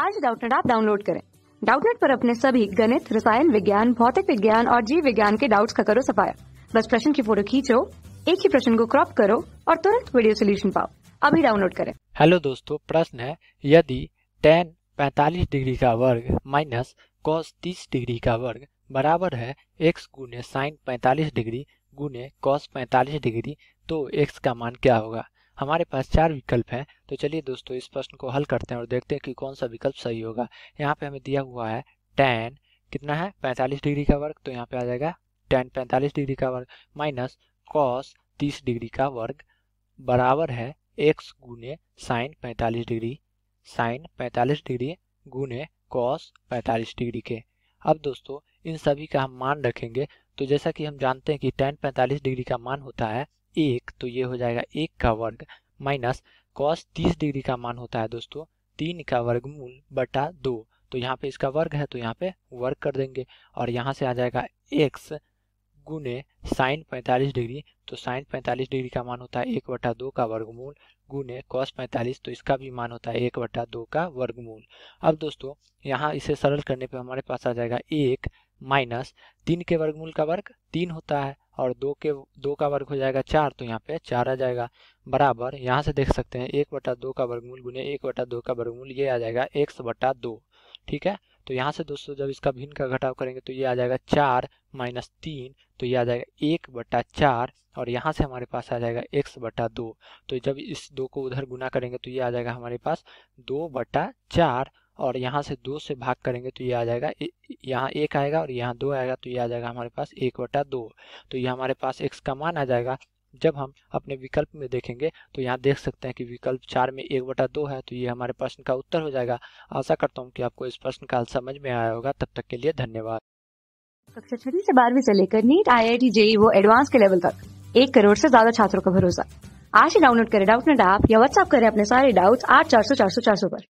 आज डाउटनेट आप डाउनलोड करें डाउटनेट पर अपने सभी गणित रसायन विज्ञान भौतिक विज्ञान और जीव विज्ञान के डाउट्स का करो सफाया बस प्रश्न की फोटो खींचो एक ही प्रश्न को क्रॉप करो और तुरंत वीडियो सोल्यूशन पाओ अभी डाउनलोड करें हेलो दोस्तों प्रश्न है यदि टेन पैतालीस डिग्री का वर्ग माइनस कॉस तीस डिग्री का वर्ग बराबर है एक्स गुने साइन पैंतालीस डिग्री गुने कॉस पैंतालीस डिग्री तो एक्स का मान क्या होगा हमारे पास चार विकल्प हैं तो चलिए दोस्तों इस प्रश्न को हल करते हैं और देखते हैं कि कौन सा विकल्प सही होगा यहाँ पे हमें दिया हुआ है टेन कितना है पैंतालीस डिग्री का वर्ग तो यहाँ पे आ जाएगा टेन पैंतालीस डिग्री का वर्ग माइनस कॉस तीस डिग्री का वर्ग बराबर है एक्स गुने साइन पैंतालीस डिग्री साइन पैंतालीस डिग्री गुने कॉस पैंतालीस डिग्री के अब दोस्तों इन सभी का हम मान रखेंगे तो जैसा कि हम जानते हैं कि टेन पैंतालीस डिग्री का मान होता है एक तो ये हो जाएगा एक का वर्ग माइनस कॉस तीस डिग्री का मान होता है दोस्तों तीन का वर्गमूल बटा दो तो यहाँ पे इसका वर्ग है तो यहाँ पे वर्ग कर देंगे और यहाँ से आ जाएगा एक्स गुने साइन पैंतालीस डिग्री तो साइन पैंतालीस डिग्री का मान होता है एक बटा दो का वर्गमूल गुने कॉस पैंतालीस तो इसका भी मान होता है एक बटा दो का वर्गमूल अब दोस्तों यहाँ इसे सरल करने पे हमारे पास आ जाएगा एक माइनस तीन के वर्गमूल का वर्ग तीन होता है और दो के दो का वर्ग हो जाएगा चार तो यहाँ पे चार आ जाएगा बराबर यहाँ से देख सकते हैं एक बटा दो का वर्गमूल गुने एक बटा दो का वर्गमूल ये आ जाएगा एक्स बटा दो ठीक है तो यहाँ से दोस्तों जब इसका भिन्न का घटाव करेंगे तो ये आ जाएगा चार माइनस तीन तो ये आ जाएगा एक बटा चार और यहाँ से हमारे पास आ जाएगा एक्स बटा दो तो जब इस दो को उधर गुना करेंगे तो ये आ जाएगा हमारे पास दो बटा चार और यहाँ से दो से भाग करेंगे तो ये आ जाएगा यहाँ एक आएगा और यहाँ दो आएगा तो ये आ जाएगा हमारे पास एक बटा दो तो ये हमारे पास एक्स का मान आ जाएगा जब हम अपने विकल्प में देखेंगे तो यहाँ देख सकते हैं कि विकल्प चार में एक बटा दो है तो ये हमारे प्रश्न का उत्तर हो जाएगा आशा करता हूँ कि आपको इस प्रश्न का समझ में आया होगा तब तक के लिए धन्यवाद कक्षा छठी से बारहवीं से लेकर NEET I I T JEE वो एडवांस के लेवल तक एक करोड़ से ज्यादा छात्रों का भरोसा आज ही डाउनलोड करें डाउट नेट ऐप या व्हाट्सअप करें अपने सारे डाउट आठ चार सौ चार सौ चार सौ पर